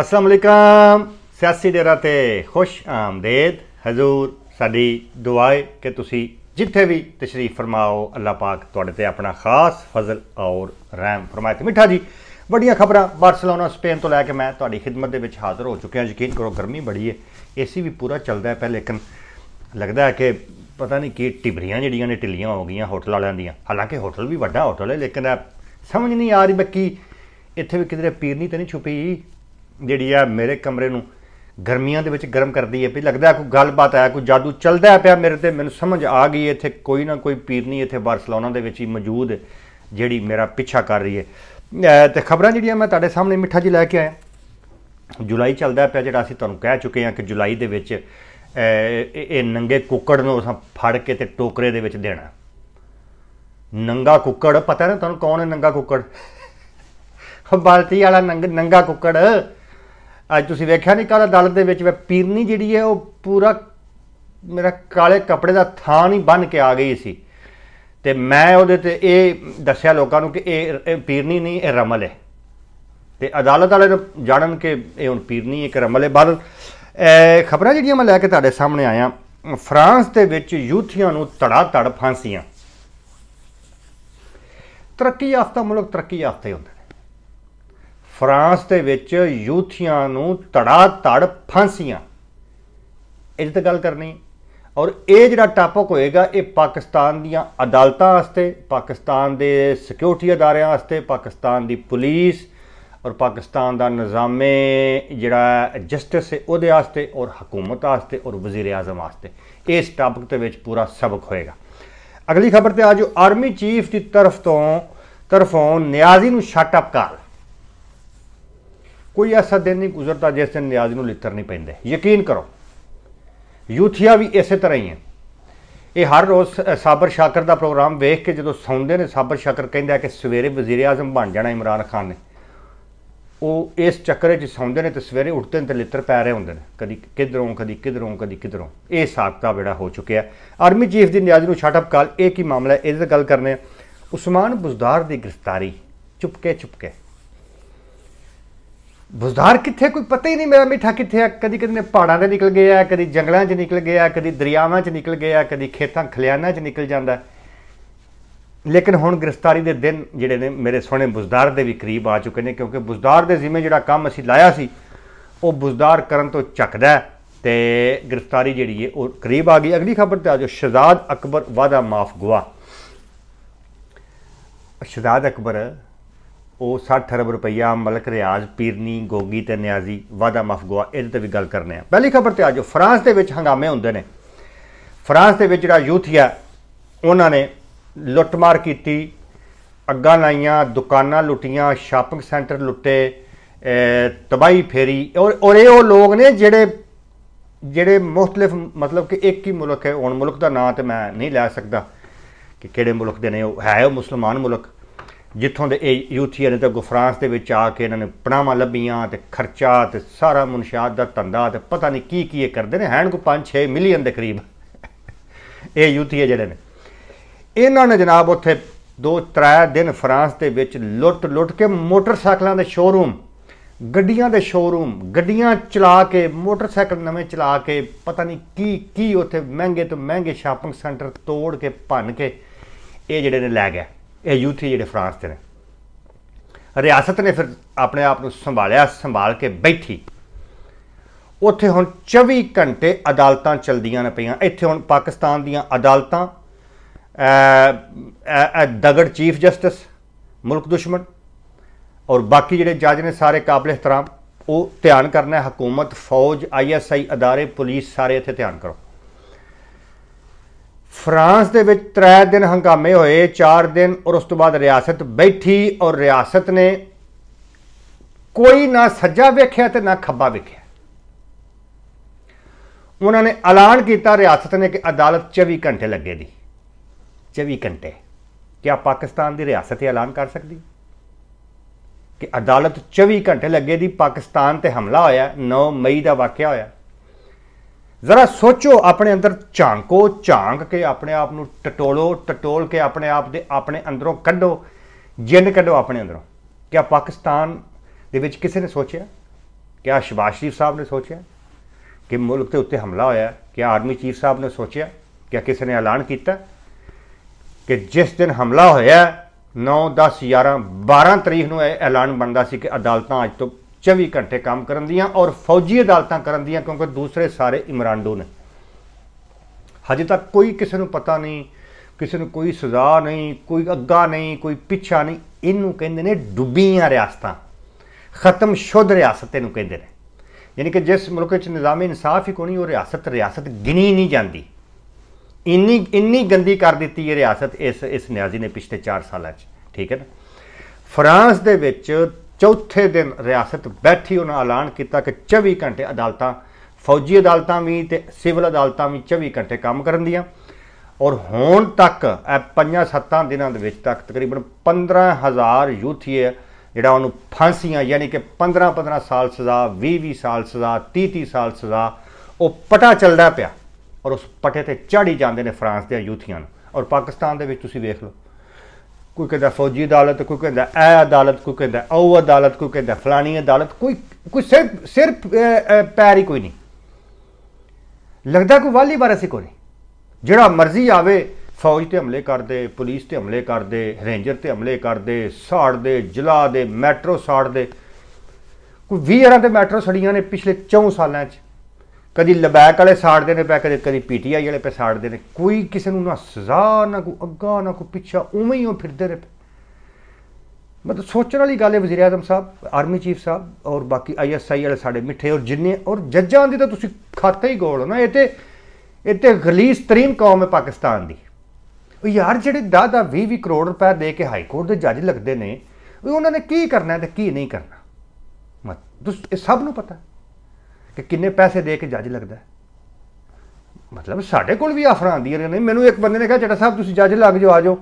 ਅਸਲਾਮ ਅਲੈਕਮ ਸਿਆਸੀ ਡੇਰਾ ਤੇ ਖੁਸ਼ ਆਮਦੇਦ ਹਜ਼ੂਰ ਸਾਡੀ ਦੁਆਏ ਕਿ ਤੁਸੀਂ ਜਿੱਥੇ ਵੀ ਤਸ਼ਰੀਫ ਫਰਮਾਓ ਅੱਲਾਹ ਪਾਕ ਤੁਹਾਡੇ ਤੇ ਆਪਣਾ ਖਾਸ ਫਜ਼ਲ ਔਰ ਰਹਿਮ ਫਰਮਾਏ ਤੇ ਮਿੱਠਾ ਜੀ ਵੱਡੀਆਂ ਖਬਰਾਂ ਬਾਰਸਲੋਨਾ ਸਪੇਨ ਤੋਂ ਲੈ ਕੇ ਮੈਂ ਤੁਹਾਡੀ ਖidmat ਦੇ ਵਿੱਚ ਹਾਜ਼ਰ ਹੋ ਚੁੱਕਿਆ ਯਕੀਨ ਕਰੋ ਗਰਮੀ ਬੜੀ ਹੈ ਏਸੀ ਵੀ ਪੂਰਾ ਚੱਲਦਾ ਹੈ ਪਰ ਲੇਕਿਨ ਲੱਗਦਾ ਹੈ ਕਿ ਪਤਾ ਨਹੀਂ ਕੀ ਟਿਬਰੀਆਂ ਜਿਹੜੀਆਂ ਨੇ ਟਿੱਲੀਆਂ ਹੋ ਗਈਆਂ ਹੋਟਲ ਵਾਲਿਆਂ ਦੀਆਂ ਹਾਲਾਂਕਿ ਹੋਟਲ ਵੀ ਵੱਡਾ ਹੋਟਲ ਹੈ ਲੇਕਿਨ ਸਮਝ ਨਹੀਂ ਆ ਰਹੀ ਬੱਕੀ ਇੱਥੇ ਵੀ ਕਿਧਰੇ ਪੀਰ ਨਹੀਂ ਤੇ ਨਹੀਂ ਛੁਪੀ ਜਿਹੜੀ ਆ ਮੇਰੇ ਕਮਰੇ ਨੂੰ ਗਰਮੀਆਂ ਦੇ ਵਿੱਚ ਗਰਮ ਕਰਦੀ ਹੈ ਵੀ ਲੱਗਦਾ ਕੋਈ ਗੱਲਬਾਤ ਆਇਆ ਕੋਈ ਜਾਦੂ ਚੱਲਦਾ ਪਿਆ ਮੇਰੇ ਤੇ ਮੈਨੂੰ ਸਮਝ ਆ ਗਈ ਇੱਥੇ ਕੋਈ ਨਾ ਕੋਈ ਪੀਰਨੀ ਇੱਥੇ ਬਾਰਸਲੋਨਾ ਦੇ ਵਿੱਚ ਹੀ ਮੌਜੂਦ ਜਿਹੜੀ ਮੇਰਾ ਪਿੱਛਾ ਕਰ ਰਹੀ ਹੈ ਤੇ ਖਬਰਾਂ ਜਿਹੜੀਆਂ ਮੈਂ ਤੁਹਾਡੇ ਸਾਹਮਣੇ ਮਿੱਠਾ ਜੀ ਲੈ ਕੇ ਆਇਆ ਜੁਲਾਈ ਚੱਲਦਾ ਪਿਆ ਜਿਹੜਾ ਅਸੀਂ ਤੁਹਾਨੂੰ ਕਹਿ ਚੁੱਕੇ ਹਾਂ ਕਿ ਜੁਲਾਈ ਦੇ ਵਿੱਚ ਇਹ ਨੰਗੇ ਕੁੱਕੜ ਨੂੰ ਅਸਾਂ ਫੜ ਕੇ ਤੇ ਟੋਕਰੇ ਦੇ ਵਿੱਚ ਦੇਣਾ ਨੰਗਾ ਕੁੱਕੜ ਪਤਾ ਨਾ ਤੁਹਾਨੂੰ ਕੌਣ ਹੈ ਨੰਗਾ ਕੁੱਕੜ ਬਾਲਟੀ ਵਾਲਾ ਨੰਗਾ ਕੁੱਕੜ ਅੱਜ ਤੁਸੀਂ ਵੇਖਿਆ ਨਹੀਂ ਕੱਲ ਅਦਾਲਤ ਦੇ ਵਿੱਚ ਪੀਰਨੀ ਜਿਹੜੀ ਹੈ ਉਹ ਪੂਰਾ ਮੇਰਾ ਕਾਲੇ ਕੱਪੜੇ ਦਾ ਥਾਂ ਨਹੀਂ ਬਨ ਕੇ ਆ ਗਈ ਸੀ ਤੇ ਮੈਂ ਉਹਦੇ ਤੇ ਇਹ ਦੱਸਿਆ ਲੋਕਾਂ ਨੂੰ ਕਿ ਇਹ ਪੀਰਨੀ ਨਹੀਂ ਇਹ ਰਮਲ ਹੈ ਤੇ ਅਦਾਲਤ ਵਾਲੇ ਨੂੰ ਜਾਣਨ ਕਿ ਇਹ ਹੁਣ ਪੀਰਨੀ ਇੱਕ ਰਮਲ ਹੈ ਬਾਦ ਖਬਰਾਂ ਜਿਹੜੀਆਂ ਮੈਂ ਲੈ ਕੇ ਤੁਹਾਡੇ ਸਾਹਮਣੇ ਆਇਆ ਫਰਾਂਸ ਦੇ ਵਿੱਚ ਯੂਥੀਆਂ ਨੂੰ ਤੜਾ ਤੜ ਫਾਂਸੀਆਂ ਤਰੱਕੀ ਆਫਤਾ ਮੁਲਕ ਤਰੱਕੀ ਯਾਫਤਾ ਹੁੰਦੇ ਫਰਾਂਸ ਦੇ ਵਿੱਚ ਯੂਥੀਆਂ ਨੂੰ ਧੜਾ ਧੜ ਫਾਂਸੀਆਂ ਇਹਦੇ ਤੇ ਗੱਲ ਕਰਨੀ ਔਰ ਇਹ ਜਿਹੜਾ ਟਾਪਿਕ ਹੋਏਗਾ ਇਹ ਪਾਕਿਸਤਾਨ ਦੀਆਂ ਅਦਾਲਤਾਂ ਵਾਸਤੇ ਪਾਕਿਸਤਾਨ ਦੇ ਸਿਕਿਉਰਿਟੀ ਅਦਾਰਿਆਂ ਵਾਸਤੇ ਪਾਕਿਸਤਾਨ ਦੀ ਪੁਲਿਸ ਔਰ ਪਾਕਿਸਤਾਨ ਦਾ ਨਿਜ਼ਾਮੇ ਜਿਹੜਾ ਜਸਟਿਸ ਹੈ ਉਹਦੇ ਵਾਸਤੇ ਔਰ ਹਕੂਮਤ ਵਾਸਤੇ ਔਰ ਵਜ਼ੀਰ ਆਜ਼ਮ ਵਾਸਤੇ ਇਸ ਟਾਪਿਕ ਤੇ ਵਿੱਚ ਪੂਰਾ ਸਬਕ ਹੋਏਗਾ ਅਗਲੀ ਖਬਰ ਤੇ ਆਜੋ ਆਰਮੀ ਚੀਫ ਦੀ ਤਰਫ ਤੋਂ ਤਰਫੋਂ ਨਿਆਜ਼ੀ ਨੂੰ ਸ਼ਟ ਅਪ ਕਾਲ कोई ऐसा दिन ਨਹੀਂ गुजरता ਜਿਸ ਦਿਨ ਨਿਆਜ਼ ਨੂੰ ਲਿੱਤਰ ਨਹੀਂ ਪੈਂਦੇ ਯਕੀਨ ਕਰੋ ਯੂਥੀਆ ਵੀ ਇਸੇ ਤਰ੍ਹਾਂ ਹੀ ਹੈ ਇਹ ਹਰ ਰੋਜ਼ ਸਾਬਰ ਸ਼ਾਕਰ ਦਾ ਪ੍ਰੋਗਰਾਮ ਵੇਖ ਕੇ ਜਦੋਂ ਸੌਂਦੇ ਨੇ ਸਾਬਰ ਸ਼ਾਕਰ ਕਹਿੰਦਾ ਕਿ ਸਵੇਰੇ ਵਜ਼ੀਰ ਆਜ਼ਮ ਬਣ ਜਾਣਾ ਇਮਰਾਨ ਖਾਨ ਨੇ ਉਹ ਇਸ ਚੱਕਰੇ 'ਚ ਸੌਂਦੇ ਨੇ ਤੇ ਸਵੇਰੇ ਉੱਠਦੇ ਨੇ ਤੇ ਲਿੱਤਰ ਪੈ ਰਹੇ ਹੁੰਦੇ ਨੇ ਕਦੀ ਕਿਧਰੋਂ ਕਦੀ ਕਿਧਰੋਂ ਕਦੀ ਕਿਧਰੋਂ ਇਹ ਸਾਖਤਾ ਬੇੜਾ ਹੋ ਚੁੱਕਿਆ ਆਰਮੀ ਚੀਫ ਦੀ ਨਿਆਜ਼ ਨੂੰ ਛਾਟਪ ਕਾਲ ਇਹ ਕੀ ਮਾਮਲਾ ਹੈ ਇਹਦੇ ਗੱਲ ਕਰਨੇ ਉਸਮਾਨ ਬੁਜ਼ਦਾਰ ਦੀ ਗ੍ਰਿਫਤਾਰੀ ਚੁਪਕੇ ਚੁਪਕੇ ਬੁਜ਼ਦਾਰ ਕਿੱਥੇ ਕੋਈ ਪਤਾ ਹੀ ਨਹੀਂ ਮੇਰਾ ਮਿੱਠਾ ਕਿੱਥੇ ਆ ਕਦੀ ਕਦੀ ਨੇ ਪਹਾੜਾਂ ਦੇ ਨਿਕਲ ਗਿਆ ਕਦੀ ਜੰਗਲਾਂ 'ਚ ਨਿਕਲ ਗਿਆ ਕਦੀ ਦਰਿਆਵਾਂ 'ਚ ਨਿਕਲ ਗਿਆ ਕਦੀ ਖੇਤਾਂ ਖਲਿਆਣਾ 'ਚ ਨਿਕਲ ਜਾਂਦਾ ਲੇਕਿਨ ਹੁਣ ਗ੍ਰਿਫਤਾਰੀ ਦੇ ਦਿਨ ਜਿਹੜੇ ਨੇ ਮੇਰੇ ਸੋਹਣੇ ਬੁਜ਼ਦਾਰ ਦੇ ਵੀ ਕਰੀਬ ਆ ਚੁੱਕੇ ਨੇ ਕਿਉਂਕਿ ਬੁਜ਼ਦਾਰ ਦੇ ਜ਼ਿਮੇ ਜਿਹੜਾ ਕੰਮ ਅਸੀਂ ਲਾਇਆ ਸੀ ਉਹ ਬੁਜ਼ਦਾਰ ਕਰਨ ਤੋਂ ਚੱਕਦਾ ਤੇ ਗ੍ਰਿਫਤਾਰੀ ਜਿਹੜੀ ਹੈ ਉਹ ਕਰੀਬ ਆ ਗਈ ਅਗਲੀ ਖਬਰ ਤੇ ਆ ਜਾਓ ਸ਼ਹਜ਼ਾਦ ਅਕਬਰ ਵਾਦਾ ਮਾਫ ਗਵਾ ਸ਼ਹਜ਼ਾਦ ਅਕਬਰ ਉਹ 60 ਅਰਬ ਰੁਪਈਆ ਮਲਕ ਰਿਆਜ਼ ਪੀਰਨੀ ਗੋਗੀ ਤੇ ਨਿਆਜ਼ੀ ਵਾਦਾ ਮਫਗਵਾ ਇਹਦੇ ਤੇ ਵੀ ਗੱਲ ਕਰਨੇ ਆ ਪਹਿਲੀ ਖਬਰ ਤੇ ਆਜੋ ਫਰਾਂਸ ਦੇ ਵਿੱਚ ਹੰਗਾਮੇ ਹੁੰਦੇ ਨੇ ਫਰਾਂਸ ਦੇ ਵਿੱਚ ਜਿਹੜਾ ਯੂਥੀਆ ਉਹਨਾਂ ਨੇ ਲੁੱਟਮਾਰ ਕੀਤੀ ਅੱਗਾਂ ਲਾਈਆਂ ਦੁਕਾਨਾਂ ਲੁੱਟੀਆਂ ਸ਼ਾਪਿੰਗ ਸੈਂਟਰ ਲੁੱਟੇ ਤਬਾਈ ਫੇਰੀ ਔਰ ਔਰ ਇਹ ਉਹ ਲੋਕ ਨੇ ਜਿਹੜੇ ਜਿਹੜੇ ਮੁxtਲਫ ਮਤਲਬ ਕਿ ਇੱਕ ਹੀ ਮੁਲਕ ਹੈ ਹੁਣ ਮੁਲਕ ਦਾ ਨਾਂ ਤੇ ਮੈਂ ਨਹੀਂ ਲੈ ਸਕਦਾ ਕਿ ਕਿਹੜੇ ਮੁਲਕ ਦੇ ਨੇ ਉਹ ਹੈ ਉਹ ਮੁਸਲਮਾਨ ਮੁਲਕ ਜਿੱਥੋਂ ਦੇ ਇਹ ਯੂਥੀਆ ਨੇ ਤਾਂ ਗੁਫਰਾਂਸ ਦੇ ਵਿੱਚ ਆ ਕੇ ਇਹਨਾਂ ਨੇ ਪਣਾਵਾ ਲੱਭੀਆਂ ਤੇ ਖਰਚਾ ਤੇ ਸਾਰਾ ਮਨਸ਼ਾਤ ਦਾ ਧੰਦਾ ਤੇ ਪਤਾ ਨਹੀਂ ਕੀ ਕੀ ਇਹ ਕਰਦੇ ਨੇ ਹੈਣ ਕੋ 5-6 ਮਿਲੀਅਨ ਦੇ ਕਰੀਬ ਇਹ ਯੂਥੀਆ ਜਿਹੜੇ ਨੇ ਇਹਨਾਂ ਨੇ ਜਨਾਬ ਉੱਥੇ 2-3 ਦਿਨ ਫਰਾਂਸ ਦੇ ਵਿੱਚ ਲੁੱਟ-ਲੁੱਟ ਕੇ ਮੋਟਰਸਾਈਕਲਾਂ ਦੇ ਸ਼ੋਰੂਮ ਗੱਡੀਆਂ ਦੇ ਸ਼ੋਰੂਮ ਗੱਡੀਆਂ ਚਲਾ ਕੇ ਮੋਟਰਸਾਈਕਲ ਨਵੇਂ ਚਲਾ ਕੇ ਪਤਾ ਨਹੀਂ ਕੀ ਕੀ ਉੱਥੇ ਮਹਿੰਗੇ ਤੋਂ ਮਹਿੰਗੇ ਸ਼ਾਪਿੰਗ ਸੈਂਟਰ ਤੋੜ ਕੇ ਭੰਨ ਕੇ ਇਹ ਜਿਹੜੇ ਨੇ ਲੈ ਗਏ ਇਹ ਯੂਥ ਜਿਹੜੇ ਫਰਾਂਸ ਦੇ ਨੇ ਰਿਆਸਤ ਨੇ ਫਿਰ ਆਪਣੇ ਆਪ ਨੂੰ ਸੰਭਾਲਿਆ ਸੰਭਾਲ ਕੇ ਬੈਠੀ ਉੱਥੇ ਹੁਣ 24 ਘੰਟੇ ਅਦਾਲਤਾਂ ਚਲਦੀਆਂ ਨੇ ਪਈਆਂ ਇੱਥੇ ਹੁਣ ਪਾਕਿਸਤਾਨ ਦੀਆਂ ਅਦਾਲਤਾਂ ਅ ਦਗੜ ਚੀਫ ਜਸਟਿਸ ਮੁਲਕ ਦੁਸ਼ਮਣ ਔਰ ਬਾਕੀ ਜਿਹੜੇ ਜੱਜ ਨੇ ਸਾਰੇ ਕਾਬਲੇ ਇਤਰਾਮ ਉਹ ਧਿਆਨ ਕਰਨਾ ਹੈ ਹਕੂਮਤ ਫੌਜ ਆਈਐਸਆਈ ادارے ਪੁਲਿਸ ਸਾਰੇ ਇੱਥੇ ਧਿਆਨ ਕਰੋ ਫਰਾਂਸ ਦੇ ਵਿੱਚ 3 ਦਿਨ ਹੰਗਾਮੇ ਹੋਏ 4 ਦਿਨ ਔਰ ਉਸ ਤੋਂ ਬਾਅਦ ਰਿਆਸਤ ਬੈਠੀ ਔਰ ਰਿਆਸਤ ਨੇ ਕੋਈ ਨਾ ਸੱਜਾ ਵੇਖਿਆ ਤੇ ਨਾ ਖੱਬਾ ਵੇਖਿਆ ਉਹਨਾਂ ਨੇ ਐਲਾਨ ਕੀਤਾ ਰਿਆਸਤ ਨੇ ਕਿ ਅਦਾਲਤ 24 ਘੰਟੇ ਲੱਗੇਗੀ 24 ਘੰਟੇ ਕਿ ਆ ਪਾਕਿਸਤਾਨ ਦੀ ਰਿਆਸਤ ਇਹ ਐਲਾਨ ਕਰ ਸਕਦੀ ਕਿ ਅਦਾਲਤ 24 ਘੰਟੇ ਲੱਗੇਗੀ ਪਾਕਿਸਤਾਨ ਤੇ ਹਮਲਾ ਹੋਇਆ 9 ਮਈ ਦਾ ਵਾਕਿਆ ਹੋਇਆ ਜ਼ਰਾ ਸੋਚੋ ਆਪਣੇ ਅੰਦਰ ਝਾਂਕੋ ਝਾਂਕ ਕੇ ਆਪਣੇ ਆਪ ਨੂੰ ਟਟੋਲੋ ਟਟੋਲ ਕੇ ਆਪਣੇ ਆਪ ਦੇ ਆਪਣੇ ਅੰਦਰੋਂ ਕੱਢੋ ਜਿੰਨ ਕੱਢੋ ਆਪਣੇ ਅੰਦਰੋਂ ਕਿ ਆ ਪਾਕਿਸਤਾਨ ਦੇ ਵਿੱਚ ਕਿਸੇ ਨੇ ਸੋਚਿਆ ਆ ਸ਼ਬਾਸ਼ ਸ਼ਰੀਫ ਸਾਹਿਬ ਨੇ ਸੋਚਿਆ ਕਿ ਮੁਲਕ ਤੇ ਉੱਤੇ ਹਮਲਾ ਹੋਇਆ ਕਿ ਆਰਮੀ ਚੀਫ ਸਾਹਿਬ ਨੇ ਸੋਚਿਆ ਕਿ ਕਿਸੇ ਨੇ ਐਲਾਨ ਕੀਤਾ ਕਿ ਜਿਸ ਦਿਨ ਹਮਲਾ ਹੋਇਆ 9 10 11 12 ਤਰੀਕ ਨੂੰ ਇਹ ਐਲਾਨ ਬਣਦਾ ਸੀ ਕਿ ਅਦਾਲਤਾਂ ਅੱਜ ਤੋਂ 24 ਘੰਟੇ ਕੰਮ ਕਰਨ ਦੀਆਂ ਔਰ ਫੌਜੀ ਅਦਾਲਤਾਂ ਕਰਨ ਦੀਆਂ ਕਿਉਂਕਿ ਦੂਸਰੇ ਸਾਰੇ ਇਮਰਾਂਡੋ ਨੇ ਹਜੇ ਤੱਕ ਕੋਈ ਕਿਸੇ ਨੂੰ ਪਤਾ ਨਹੀਂ ਕਿਸੇ ਨੂੰ ਕੋਈ ਸਜ਼ਾ ਨਹੀਂ ਕੋਈ ਅੱਗਾ ਨਹੀਂ ਕੋਈ ਪਿੱਛਾ ਨਹੀਂ ਇਹਨੂੰ ਕਹਿੰਦੇ ਨੇ ਡੁੱਬੀਆਂ ਰਿਆਸਤਾਂ ਖਤਮ ਸ਼ੁੱਧ ਰਿਆਸਤ ਇਹਨੂੰ ਕਹਿੰਦੇ ਨੇ ਯਾਨੀ ਕਿ ਜਿਸ ਮੁਲਕ ਵਿੱਚ ਨਿਜ਼ਾਮ ਇਨਸਾਫ ਹੀ ਕੋਣੀ ਉਹ ਰਿਆਸਤ ਰਿਆਸਤ ਗਿਣੀ ਨਹੀਂ ਜਾਂਦੀ ਇੰਨੀ ਇੰਨੀ ਗੰਦੀ ਕਰ ਦਿੱਤੀ ਇਹ ਰਿਆਸਤ ਇਸ ਇਸ ਨਿਆਜ਼ੀ ਨੇ ਪਿਛਲੇ 4 ਸਾਲਾਂ 'ਚ ਠੀਕ ਹੈ ਨਾ ਫਰਾਂਸ ਦੇ ਵਿੱਚ ਚੌਥੇ ਦਿਨ ਰਿਆਸਤ ਬੈਠੀ ਉਹਨਾਂ ਐਲਾਨ ਕੀਤਾ ਕਿ 24 ਘੰਟੇ ਅਦਾਲਤਾਂ ਫੌਜੀ ਅਦਾਲਤਾਂ ਵੀ ਤੇ ਸਿਵਲ ਅਦਾਲਤਾਂ ਵੀ 24 ਘੰਟੇ ਕੰਮ ਕਰਨ ਦੀਆਂ ਔਰ ਹੁਣ ਤੱਕ ਇਹ ਪੰਜਾਂ ਸੱਤਾਂ ਦਿਨਾਂ ਦੇ ਵਿੱਚ ਤੱਕ ਤਕਰੀਬਨ 15000 ਯੂਥੀਏ ਜਿਹੜਾ ਉਹਨੂੰ ਫਾਂਸੀਆਂ ਯਾਨੀ ਕਿ 15-15 ਸਾਲ ਸਜ਼ਾ 20-20 ਸਾਲ ਸਜ਼ਾ 30-30 ਸਾਲ ਸਜ਼ਾ ਉਹ ਪਟਾ ਚੱਲਦਾ ਪਿਆ ਔਰ ਉਸ ਪਟੇ ਤੇ ਚੜੀ ਜਾਂਦੇ ਨੇ ਫਰਾਂਸ ਦੇ ਯੂਥੀਆਂ ਨੂੰ ਔਰ ਪਾਕਿਸਤਾਨ ਦੇ ਵਿੱਚ ਤੁਸੀਂ ਵੇਖ ਲਓ ਕੋਈ ਕਹਿੰਦਾ ਫੌਜੀ ਅਦਾਲਤ ਕੋਈ ਕਹਿੰਦਾ ਇਹ ਅਦਾਲਤ ਕੋਈ ਕਹਿੰਦਾ ਉਹ ਅਦਾਲਤ ਕੋਈ ਕਹਿੰਦਾ ਫਲਾਣੀ ਅਦਾਲਤ ਕੋਈ ਕੋਈ ਸਿਰਫ ਸਿਰਫ ਪੈਰ ਹੀ ਕੋਈ ਨਹੀਂ ਲੱਗਦਾ ਕੋਈ ਵਾਲੀ ਸੀ ਕੋਈ ਜਿਹੜਾ ਮਰਜ਼ੀ ਆਵੇ ਫੌਜ ਤੇ ਹਮਲੇ ਕਰਦੇ ਪੁਲਿਸ ਤੇ ਹਮਲੇ ਕਰਦੇ ਰੇਂਜਰ ਤੇ ਹਮਲੇ ਕਰਦੇ ਸਾੜ ਦੇ ਜਲਾ ਦੇ ਮੈਟਰੋ ਸਾੜ ਦੇ ਕੋਈ 20 ਹਰਾਂ ਦੇ ਮੈਟਰੋ ਸੜੀਆਂ ਨੇ ਪਿਛਲੇ 4 ਸਾਲਾਂ 'ਚ ਕਦੀ ਲਬੈਕ ਵਾਲੇ ਸਾੜਦੇ ਨੇ ਪੈ ਕਦੇ ਕਦੀ ਪੀਟੀਆਈ ਵਾਲੇ ਪੈ ਸਾੜਦੇ ਨੇ ਕੋਈ ਕਿਸੇ ਨੂੰ ਨਾ ਸਜ਼ਾ ਨਾ ਕੋ ਅੱਗਾ ਨਾ ਕੋ ਪਿੱਛਾ ਉਵੇਂ ਹੀ ਉਹ ਫਿਰਦੇ ਰਹੇ ਮਤਲਬ ਸੋਚਣ ਵਾਲੀ ਗੱਲ ਹੈ ਵਜ਼ੀਰ ਆਜ਼ਮ ਸਾਹਿਬ ਆਰਮੀ ਚੀਫ ਸਾਹਿਬ ਔਰ ਬਾਕੀ ਆਈਐਸਆਈ ਵਾਲੇ ਸਾਡੇ ਮਿੱਠੇ ਔਰ ਜਿੰਨੇ ਔਰ ਜੱਜਾਂ ਦੀ ਤਾਂ ਤੁਸੀਂ ਖਾਤਾ ਹੀ ਗੋਲ ਹੋ ਨਾ ਇਹ ਤੇ ਇਹ ਤੇ ਗਲੀਸ ਤਰੀਨ ਕੌਮ ਹੈ ਪਾਕਿਸਤਾਨ ਦੀ ਉਹ ਯਾਰ ਜਿਹੜੇ ਦਾ ਦਾ 20 20 ਕਰੋੜ ਰੁਪਏ ਦੇ ਕੇ ਹਾਈ ਕੋਰਟ ਦੇ ਜੱਜ ਲੱਗਦੇ ਨੇ ਉਹਨਾਂ ਨੇ ਕੀ ਕਰਨਾ ਤੇ ਕੀ ਨਹੀਂ ਕਰਨਾ ਮਤ ਇਹ ਸਭ ਨੂੰ ਪਤਾ ਕਿ ਕਿੰਨੇ ਪੈਸੇ ਦੇ ਕੇ ਜੱਜ ਲੱਗਦਾ ਮਤਲਬ ਸਾਡੇ ਕੋਲ ਵੀ ਆਫਰਾਂ ਆਉਂਦੀਆਂ ਨੇ ਮੈਨੂੰ ਇੱਕ ਬੰਦੇ ਨੇ ਕਿਹਾ ਚਟਾ ਸਾਹਿਬ ਤੁਸੀਂ ਜੱਜ ਲੱਗ ਜਾਓ ਆ ਜਾਓ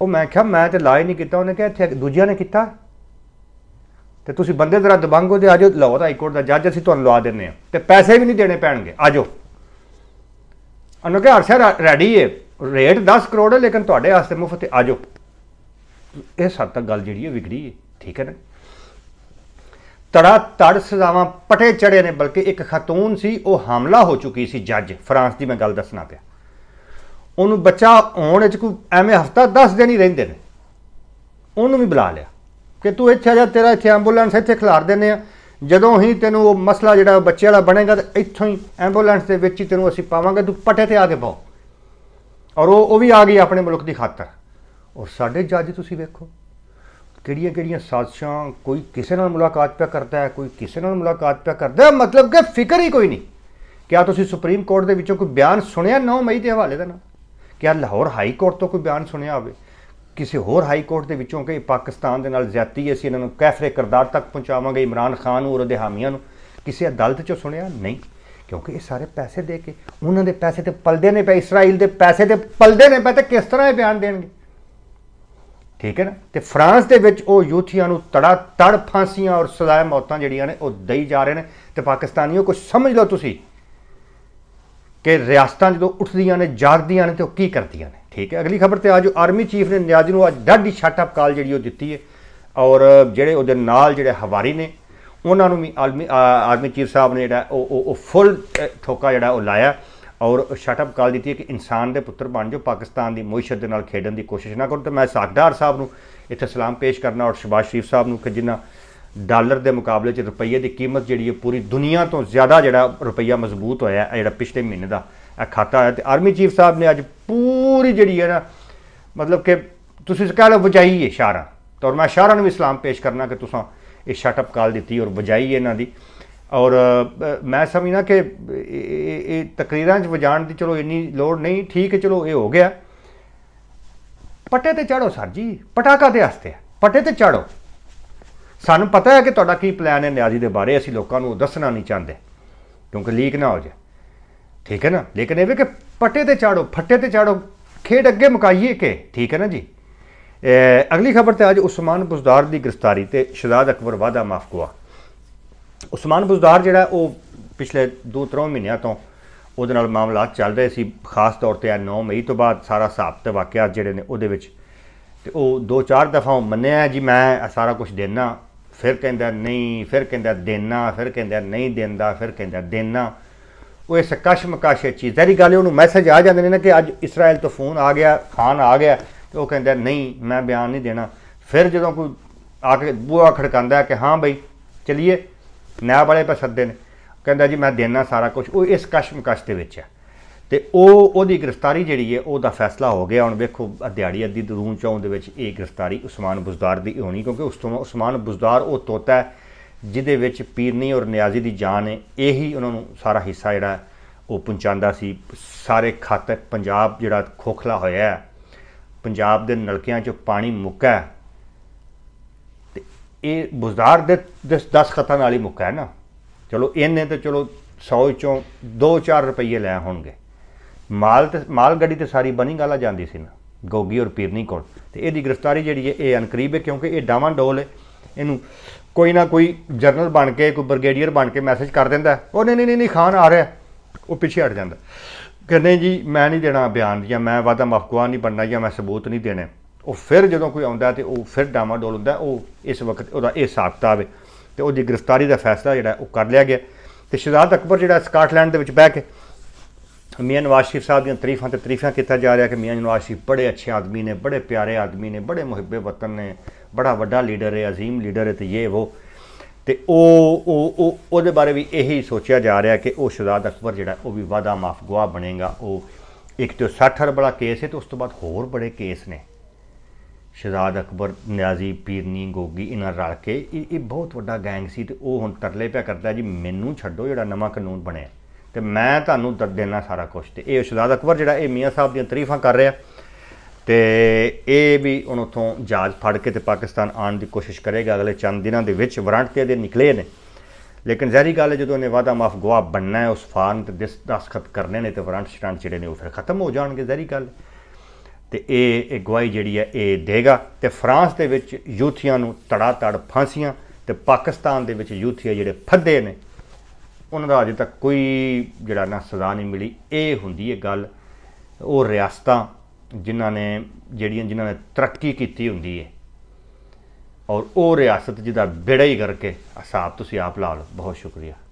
ਉਹ ਮੈਂ ਕਿਹਾ ਮੈਂ ਤੇ ਲਾਇ ਨਹੀਂ ਕੀਤਾ ਉਹਨੇ ਕਿਹਾ ਇੱਥੇ ਦੂਜਿਆਂ ਨੇ ਕੀਤਾ ਤੇ ਤੁਸੀਂ ਬੰਦੇ ਜ਼ਰਾ ਦਬੰਗੋ ਦੇ ਆ ਜਾਓ ਲਾਹੌਰ ਹਾਈ ਕੋਰਟ ਦਾ ਜੱਜ ਅਸੀਂ ਤੁਹਾਨੂੰ ਲਵਾ ਦਿੰਨੇ ਆ ਤੇ ਪੈਸੇ ਵੀ ਨਹੀਂ ਦੇਣੇ ਪੈਣਗੇ ਆ ਜਾਓ ਉਹਨੇ ਕਿਹਾ ਅਰਸ਼ਾ ਰੈਡੀ ਹੈ ਰੇਟ 10 ਕਰੋੜ ਹੈ ਲੇਕਿਨ ਤੁਹਾਡੇ ਵਾਸਤੇ ਮੁਫਤ ਆ ਜਾਓ ਇਹ ਸੱਤ ਤੱਕ ਗੱਲ ਜਿਹੜੀ ਹੈ ਵਿਗੜੀ ਹੈ ਠੀਕ ਹੈ ਨਾ ਤੜਾ ਤੜ ਸਜ਼ਾਵਾਂ ਪਟੇ ਚੜੇ ਨੇ ਬਲਕਿ ਇੱਕ ਖਾਤੂਨ ਸੀ ਉਹ ਹਮਲਾ ਹੋ ਚੁੱਕੀ ਸੀ ਜੱਜ ਫਰਾਂਸ ਦੀ ਮੈਂ ਗੱਲ ਦੱਸਣਾ ਪਿਆ ਉਹਨੂੰ ਬੱਚਾ ਆਉਣ ਵਿੱਚ ਕੋਈ ਐਵੇਂ ਹਫਤਾ 10 ਦਿਨ ਹੀ ਰਹਿੰਦੇ ਨੇ ਉਹਨੂੰ ਵੀ ਬੁਲਾ ਲਿਆ ਕਿ ਤੂੰ ਇੱਥੇ ਆ ਜਾ ਤੇਰਾ ਇੱਥੇ ਐਂਬੂਲੈਂਸ ਇੱਥੇ ਖਿਲਾਰ ਦਿੰਨੇ ਆ ਜਦੋਂ ਹੀ ਤੈਨੂੰ ਉਹ ਮਸਲਾ ਜਿਹੜਾ ਬੱਚੇ ਵਾਲਾ ਬਣੇਗਾ ਤੇ ਇੱਥੋਂ ਹੀ ਐਂਬੂਲੈਂਸ ਦੇ ਵਿੱਚ ਹੀ ਤੈਨੂੰ ਅਸੀਂ ਪਾਵਾਂਗੇ ਤੂੰ ਪਟੇ ਤੇ ਆ ਕੇ ਪਾਓ ਔਰ ਉਹ ਉਹ ਵੀ ਆ ਗਈ ਆਪਣੇ ਮੁਲਕ ਦੀ ਖਾਤਰ ਔਰ ਸਾਡੇ ਜੱਜ ਤੁਸੀਂ ਵੇਖੋ ਕਿਹੜੀਆਂ ਕਿਹੜੀਆਂ ਸਾਜ਼ਿਸ਼ਾਂ ਕੋਈ ਕਿਸੇ ਨਾਲ ਮੁਲਾਕਾਤ ਪਿਆ ਕਰਦਾ ਹੈ ਕੋਈ ਕਿਸੇ ਨਾਲ ਮੁਲਾਕਾਤ ਪਿਆ ਕਰਦਾ ਹੈ ਮਤਲਬ ਕਿ ਫਿਕਰ ਹੀ ਕੋਈ ਨਹੀਂ ਕਿਆ ਤੁਸੀਂ ਸੁਪਰੀਮ ਕੋਰਟ ਦੇ ਵਿੱਚੋਂ ਕੋਈ ਬਿਆਨ ਸੁਣਿਆ 9 ਮਈ ਦੇ ਹਵਾਲੇ ਦਾ ਨਾ ਕਿਆ ਲਾਹੌਰ ਹਾਈ ਕੋਰਟ ਤੋਂ ਕੋਈ ਬਿਆਨ ਸੁਣਿਆ ਹੋਵੇ ਕਿਸੇ ਹੋਰ ਹਾਈ ਕੋਰਟ ਦੇ ਵਿੱਚੋਂ ਕਿ ਪਾਕਿਸਤਾਨ ਦੇ ਨਾਲ ਜ਼ਿਆਤੀ ਅਸੀਂ ਇਹਨਾਂ ਨੂੰ ਕੈਫਰੇ ਕਰਦਾਰ ਤੱਕ ਪਹੁੰਚਾਵਾਂਗੇ ਇਮਰਾਨ ਖਾਨ ਨੂੰ ਔਰ ਉਹਦੇ ਹਾਮੀਆਂ ਨੂੰ ਕਿਸੇ ਅਦਾਲਤ 'ਚੋਂ ਸੁਣਿਆ ਨਹੀਂ ਕਿਉਂਕਿ ਇਹ ਸਾਰੇ ਪੈਸੇ ਦੇ ਕੇ ਉਹਨਾਂ ਦੇ ਪੈਸੇ ਤੇ ਪਲਦੇ ਨੇ ਪਏ ਇਸਰਾਈਲ ਦੇ ਪੈਸੇ ਤੇ ਪਲਦੇ ਨੇ ਪਏ ਤੇ ਕਿਸ ਤਰ੍ਹਾਂ ਇਹ ਬਿਆਨ ਦੇਣਗੇ ਠੀਕ ਹੈ ਨਾ ਤੇ ਫਰਾਂਸ ਦੇ ਵਿੱਚ ਉਹ ਯੂਥੀਆਂ ਨੂੰ ਤੜਾ ਤੜ ਫਾਂਸੀਆਂ ਔਰ ਸਜ਼ਾ ਮੌਤਾਂ ਜਿਹੜੀਆਂ ਨੇ ਉਹ ਦਈ ਜਾ ਰਹੇ ਨੇ ਤੇ ਪਾਕਿਸਤਾਨੀਓ ਕੁਝ ਸਮਝ ਲਓ ਤੁਸੀਂ ਕਿ ਰਿਆਸਤਾਂ ਜਦੋਂ ਉੱਠਦੀਆਂ ਨੇ ਜਾਗਦੀਆਂ ਨੇ ਤੇ ਉਹ ਕੀ ਕਰਦੀਆਂ ਨੇ ਠੀਕ ਹੈ ਅਗਲੀ ਖਬਰ ਤੇ ਆਜੋ ਆਰਮੀ ਚੀਫ ਨੇ ਨਿਆਜ਼ ਨੂੰ ਅੱਜ ਡਾਢੀ ਸ਼ਟਅਪ ਅਪ ਕਾਲ ਜਿਹੜੀ ਉਹ ਦਿੱਤੀ ਹੈ ਔਰ ਜਿਹੜੇ ਉਹਦੇ ਨਾਲ ਜਿਹੜੇ ਹਵਾਰੀ ਨੇ ਉਹਨਾਂ ਨੂੰ ਵੀ ਆਰਮੀ ਚੀਫ ਸਾਹਿਬ ਨੇ ਜਿਹੜਾ ਉਹ ਉਹ ਫੁੱਲ ਠੋਕਾ ਜਿਹੜਾ ਉਹ ਲਾਇਆ ਔਰ ਸ਼ਟਅਪ ਕਾਲ ਦਿੱਤੀ ਕਿ ਇਨਸਾਨ ਦੇ ਪੁੱਤਰ ਬਣ ਜਾਓ ਪਾਕਿਸਤਾਨ ਦੀ ਮੁਇਸ਼ਤ ਦੇ ਨਾਲ ਖੇਡਣ ਦੀ ਕੋਸ਼ਿਸ਼ ਨਾ ਕਰੋ ਤੇ ਮੈਂ ਸਾਖਦਾਰ ਸਾਹਿਬ ਨੂੰ ਇੱਥੇ ਸਲਾਮ ਪੇਸ਼ ਕਰਨਾ ਔਰ ਸ਼ਬਾਸ਼ ਸ਼ਰੀਫ ਸਾਹਿਬ ਨੂੰ ਕਿ ਜਿਨ੍ਹਾਂ ਡਾਲਰ ਦੇ ਮੁਕਾਬਲੇ 'ਚ ਰੁਪਈਏ ਦੀ ਕੀਮਤ ਜਿਹੜੀ ਹੈ ਪੂਰੀ ਦੁਨੀਆ ਤੋਂ ਜ਼ਿਆਦਾ ਜਿਹੜਾ ਰੁਪਈਆ ਮਜ਼ਬੂਤ ਹੋਇਆ ਹੈ ਜਿਹੜਾ ਪਿਛਲੇ ਮਹੀਨੇ ਦਾ ਇਹ ਖਾਤਾ ਹੈ ਤੇ ਆਰਮੀ ਚੀਫ ਸਾਹਿਬ ਨੇ ਅੱਜ ਪੂਰੀ ਜਿਹੜੀ ਹੈ ਨਾ ਮਤਲਬ ਕਿ ਤੁਸੀਂ ਕਹਿ ਲਓ ਵਜਾਈ ਹੈ ਇਸ਼ਾਰਾ ਤੇ ਮੈਂ ਇਸ਼ਾਰਾ ਨੂੰ ਵੀ ਸਲਾਮ ਪੇਸ਼ ਕਰਨਾ ਕਿ ਤੁਸੀਂ ਇਹ ਸ਼ਟਅਪ ਕਾਲ ਦਿੱਤੀ ਔਰ ਵਜਾਈ ਇਹਨਾਂ ਦੀ ਔਰ ਮੈਂ ਸਮਝਣਾ ਕਿ ਇਹ ਤਕਰੀਰਾਂ 'ਚ ਵਜਾਣ ਦੀ ਚਲੋ ਇੰਨੀ ਲੋੜ ਨਹੀਂ ਠੀਕ ਹੈ ਚਲੋ ਇਹ ਹੋ ਗਿਆ ਪਟੇ ਤੇ ਚੜੋ ਸਰ ਜੀ ਪਟਾਕਾ ਦੇ ਹਸਤੇ ਪਟੇ ਤੇ ਚੜੋ ਸਾਨੂੰ ਪਤਾ ਹੈ ਕਿ ਤੁਹਾਡਾ ਕੀ ਪਲਾਨ ਹੈ ਨਿਆਜ਼ੀ ਦੇ ਬਾਰੇ ਅਸੀਂ ਲੋਕਾਂ ਨੂੰ ਦੱਸਣਾ ਨਹੀਂ ਚਾਹੁੰਦੇ ਕਿਉਂਕਿ ਲੀਕ ਨਾ ਹੋ ਜਾਏ ਠੀਕ ਹੈ ਨਾ ਲੇਕਿਨ ਇਹ ਵੀ ਕਿ ਪਟੇ ਤੇ ਚੜੋ ਫੱਟੇ ਤੇ ਚੜੋ ਖੇਡ ਅੱਗੇ ਮੁਕਾਈਏ ਕਿ ਠੀਕ ਹੈ ਨਾ ਜੀ ਅਗਲੀ ਖਬਰ ਤੇ ਅੱਜ ਉਸਮਾਨ ਬੁਜ਼ਦਾਰ ਦੀ ਗ੍ਰਿਫਤਾਰੀ ਤੇ ਸ਼ਹਜ਼ਾਦ ਅਕਬਰ ਵਾਦਾ ਮਾਫ ਕੋਆ ਉਸਮਾਨ ਬੁਜ਼ਦਾਰ ਜਿਹੜਾ ਉਹ ਪਿਛਲੇ 2-3 ਮਹੀਨਿਆਂ ਤੋਂ ਉਹਦੇ ਨਾਲ ਮਾਮਲਾ ਚੱਲ ਰਹੇ ਸੀ ਖਾਸ ਤੌਰ ਤੇ ਆ 9 ਮਈ ਤੋਂ ਬਾਅਦ ਸਾਰਾ ਹਿਸਾਬ ਤੇ ਵਾਕਿਆ ਜਿਹੜੇ ਨੇ ਉਹਦੇ ਵਿੱਚ ਤੇ ਉਹ 2-4 ਦਫਾ ਮੰਨਿਆ ਜੀ ਮੈਂ ਸਾਰਾ ਕੁਝ ਦੇਣਾ ਫਿਰ ਕਹਿੰਦਾ ਨਹੀਂ ਫਿਰ ਕਹਿੰਦਾ ਦੇਣਾ ਫਿਰ ਕਹਿੰਦਾ ਨਹੀਂ ਦਿੰਦਾ ਫਿਰ ਕਹਿੰਦਾ ਦੇਣਾ ਉਹ ਇਸ ਕਸ਼ਮਕਾਸ਼ੇ ਚੀਜ਼ ਦੀ ਗੱਲ ਉਹਨੂੰ ਮੈਸੇਜ ਆ ਜਾਂਦੇ ਨੇ ਨਾ ਕਿ ਅੱਜ ਇਸਰਾਇਲ ਤੋਂ ਫੋਨ ਆ ਗਿਆ ਖਾਨ ਆ ਗਿਆ ਤੇ ਉਹ ਕਹਿੰਦਾ ਨਹੀਂ ਮੈਂ ਬਿਆਨ ਨਹੀਂ ਦੇਣਾ ਫਿਰ ਜਦੋਂ ਕੋਈ ਆ ਕੇ ਬੂਹਾ ਖੜਕਾਂਦਾ ਕਿ ਹਾਂ ਭਾਈ ਚਲਿਏ ਨੈਬ ਵਾਲੇ ਪਾ ਸੱਦੇ ਨੇ ਕਹਿੰਦਾ ਜੀ ਮੈਂ ਦੇਣਾ ਸਾਰਾ ਕੁਝ ਉਹ ਇਸ ਕਸ਼ਮਕਸ਼ ਦੇ ਵਿੱਚ ਹੈ ਤੇ ਉਹ ਉਹਦੀ ਗ੍ਰਿਫਤਾਰੀ ਜਿਹੜੀ ਹੈ ਉਹਦਾ ਫੈਸਲਾ ਹੋ ਗਿਆ ਹੁਣ ਵੇਖੋ ਅਧਿਆੜੀ ਅੱਧੀ ਦਰੂਨ ਚੌਂ ਦੇ ਵਿੱਚ ਇਹ ਗ੍ਰਿਫਤਾਰੀ ਉਸਮਾਨ ਬੁਜ਼ਦਾਰ ਦੀ ਹੋਣੀ ਕਿਉਂਕਿ ਉਸ ਤੋਂ ਉਸਮਾਨ ਬੁਜ਼ਦਾਰ ਉਹ ਤੋਤਾ ਹੈ ਜਿਹਦੇ ਵਿੱਚ ਪੀਰਨੀ ਔਰ ਨਿਆਜ਼ੀ ਦੀ ਜਾਨ ਹੈ ਇਹੀ ਉਹਨਾਂ ਨੂੰ ਸਾਰਾ ਹਿੱਸਾ ਜਿਹੜਾ ਉਹ ਪਹੁੰਚਾਉਂਦਾ ਸੀ ਸਾਰੇ ਖਾਤੇ ਪੰਜਾਬ ਜਿਹੜਾ ਖੋਖਲਾ ਹੋਇਆ ਪੰਜਾਬ ਦੇ ਨਲਕਿਆਂ 'ਚੋਂ ਪਾਣੀ ਮੁੱਕਾ ਇਹ ਬੁਜ਼ਦਾਰ ਦੇ 10 ਖਤਾਂ ਵਾਲੀ ਹੀ ਮੁੱਕਾ ਹੈ ਨਾ ਚਲੋ ਇਹਨੇ ਤੇ ਚਲੋ 100 ਚੋਂ 2-4 ਰੁਪਏ ਲੈ ਹੋਣਗੇ ਮਾਲ ਤੇ ਮਾਲ ਗੱਡੀ ਤੇ ਸਾਰੀ ਬਣੀ ਗਾਲਾ ਜਾਂਦੀ ਸੀ ਨਾ ਗੋਗੀ ਔਰ ਪੀਰਨੀ ਕੋਲ ਤੇ ਇਹਦੀ ਗ੍ਰਿਫਤਾਰੀ ਜਿਹੜੀ ਹੈ ਇਹ ਅਨਕਰੀਬ ਹੈ ਕਿਉਂਕਿ ਇਹ ਡਾਵਾਂ ਡੋਲ ਹੈ ਇਹਨੂੰ ਕੋਈ ਨਾ ਕੋਈ ਜਰਨਲ ਬਣ ਕੇ ਕੋਈ ਬ੍ਰਿਗੇਡੀਅਰ ਬਣ ਕੇ ਮੈਸੇਜ ਕਰ ਦਿੰਦਾ ਉਹ ਨਹੀਂ ਨਹੀਂ ਨਹੀਂ ਖਾਨ ਆ ਰਿਹਾ ਉਹ ਪਿੱਛੇ ਹਟ ਜਾਂਦਾ ਕਹਿੰਦੇ ਜੀ ਮੈਂ ਨਹੀਂ ਦੇਣਾ ਬਿਆਨ ਜਾਂ ਮੈਂ ਵਾਦਾ ਮਫਕੂਆ ਨਹੀਂ ਬਣਨਾ ਜਾਂ ਮੈਂ ਸਬੂਤ ਨਹੀਂ ਦੇਣੇ ਉਹ ਫਿਰ ਜਦੋਂ ਕੋਈ ਆਉਂਦਾ ਤੇ ਉਹ ਫਿਰ ਡਾਮਾਡੋਲ ਹੁੰਦਾ ਉਹ ਇਸ ਵਕਤ ਉਹਦਾ ਇਹ ਸਾਖਤਾ ਆਵੇ ਤੇ ਉਹਦੀ ਗ੍ਰਿਫਤਾਰੀ ਦਾ ਫੈਸਲਾ ਜਿਹੜਾ ਉਹ ਕਰ ਲਿਆ ਗਿਆ ਤੇ ਸ਼ਹਿਜ਼ਾਦ ਅਕਬਰ ਜਿਹੜਾ ਸਕਾਟਲੈਂਡ ਦੇ ਵਿੱਚ ਬਹਿ ਕੇ ਮੀਆਂ ਨਵਾਜ਼ ਸ਼ਰੀਫ ਸਾਹਿਬ ਦੀਆਂ ਤਾਰੀਫਾਂ ਤੇ ਤਾਰੀਫਾਂ ਕੀਤਾ ਜਾ ਰਿਹਾ ਕਿ ਮੀਆਂ ਨਵਾਜ਼ ਸ਼ਰੀਫ ਬੜੇ ਅੱਛੇ ਆਦਮੀ ਨੇ ਬੜੇ ਪਿਆਰੇ ਆਦਮੀ ਨੇ ਬੜੇ ਮੁਹੱਬੇ ਵਤਨ ਨੇ ਬੜਾ ਵੱਡਾ ਲੀਡਰ ਹੈ عظیم ਲੀਡਰ ਹੈ ਤੇ ਇਹ ਉਹ ਤੇ ਉਹ ਉਹ ਉਹਦੇ ਬਾਰੇ ਵੀ ਇਹੀ ਸੋਚਿਆ ਜਾ ਰਿਹਾ ਕਿ ਉਹ ਸ਼ਹਿਜ਼ਾਦ ਅਕਬਰ ਜਿਹੜਾ ਉਹ ਵੀ ਵਾਦਾ ਮਾਫ ਗਵਾ ਬਣੇਗਾ ਉਹ ਇੱਕ ਤੋਂ 60 ਅਰਬ ਵਾਲਾ ਕੇਸ ਹੈ ਤੇ ਉਸ ਤੋਂ ਬਾਅਦ ਹੋਰ ਬੜੇ ਕੇਸ ਨੇ ਸ਼ਹਜ਼ਾਦ ਅਕਬਰ ਨਿਆਜ਼ੀ ਪੀਰਨੀ ਗੋਗੀ ਇਹਨਾਂ ਰਲ ਕੇ ਇਹ ਬਹੁਤ ਵੱਡਾ ਗੈਂਗ ਸੀ ਤੇ ਉਹ ਹੁਣ ਤਰਲੇ ਪਿਆ ਕਰਦਾ ਜੀ ਮੈਨੂੰ ਛੱਡੋ ਜਿਹੜਾ ਨਵਾਂ ਕਾਨੂੰਨ ਬਣਿਆ ਤੇ ਮੈਂ ਤੁਹਾਨੂੰ ਦੱਸ ਦੇਣਾ ਸਾਰਾ ਕੁਝ ਤੇ ਇਹ ਸ਼ਹਜ਼ਾਦ ਅਕਬਰ ਜਿਹੜਾ ਇਹ ਮੀਆਂ ਸਾਹਿਬ ਦੀਆਂ ਤਾਰੀਫਾਂ ਕਰ ਰਿਹਾ ਤੇ ਇਹ ਵੀ ਉਹਨਾਂ ਉਥੋਂ ਜਾਜ਼ ਫੜ ਕੇ ਤੇ ਪਾਕਿਸਤਾਨ ਆਉਣ ਦੀ ਕੋਸ਼ਿਸ਼ ਕਰੇਗਾ ਅਗਲੇ ਚੰਦ ਦਿਨਾਂ ਦੇ ਵਿੱਚ ਵਾਰੰਟ ਤੇ ਦੇ ਨਿਕਲੇ ਨੇ ਲੇਕਿਨ ਜ਼ਾਹਰੀ ਗੱਲ ਹੈ ਜਦੋਂ ਨੇ ਵਾਦਾ ਮਾਫ ਗਵਾ ਬਣਨਾ ਹੈ ਉਸ ਫਾਰਮ ਤੇ 10 ਦਸਖਤ ਕਰਨੇ ਨੇ ਤੇ ਵਾਰੰਟ ਸ਼ਰਾਂਚ ਜਿਹੜੇ ਨੇ ਉਹ ਫਿਰ ਖਤਮ ਹੋ ਜਾਣਗੇ ਜ਼ਾਹਰੀ ਗੱਲ ਤੇ ਇਹ ਗਵਾਹੀ ਜਿਹੜੀ ਹੈ ਇਹ ਦੇਗਾ ਤੇ ਫਰਾਂਸ ਦੇ ਵਿੱਚ ਯੂਥੀਆਂ ਨੂੰ ਤੜਾ ਤੜ ਫਾਂਸੀਆਂ ਤੇ ਪਾਕਿਸਤਾਨ ਦੇ ਵਿੱਚ ਯੂਥੀਆਂ ਜਿਹੜੇ ਫੱਦੇ ਨੇ ਉਹਨਾਂ ਦਾ ਅਜੇ ਤੱਕ ਕੋਈ ਜਿਹੜਾ ਨਾ ਸਜ਼ਾ ਨਹੀਂ ਮਿਲੀ ਇਹ ਹੁੰਦੀ ਹੈ ਗੱਲ ਉਹ ਰਿਆਸਤਾਂ ਜਿਨ੍ਹਾਂ ਨੇ ਜਿਹੜੀਆਂ ਜਿਨ੍ਹਾਂ ਨੇ ਤਰੱਕੀ ਕੀਤੀ ਹੁੰਦੀ ਹੈ ਔਰ ਉਹ ਰਿਆਸਤ ਜਿਹਦਾ ਬੇੜਾ ਹੀ ਕਰਕੇ ਹਿਸਾਬ ਤੁਸੀਂ ਆਪ ਲਾ ਲਓ ਬਹੁਤ ਸ਼ੁਕਰੀਆ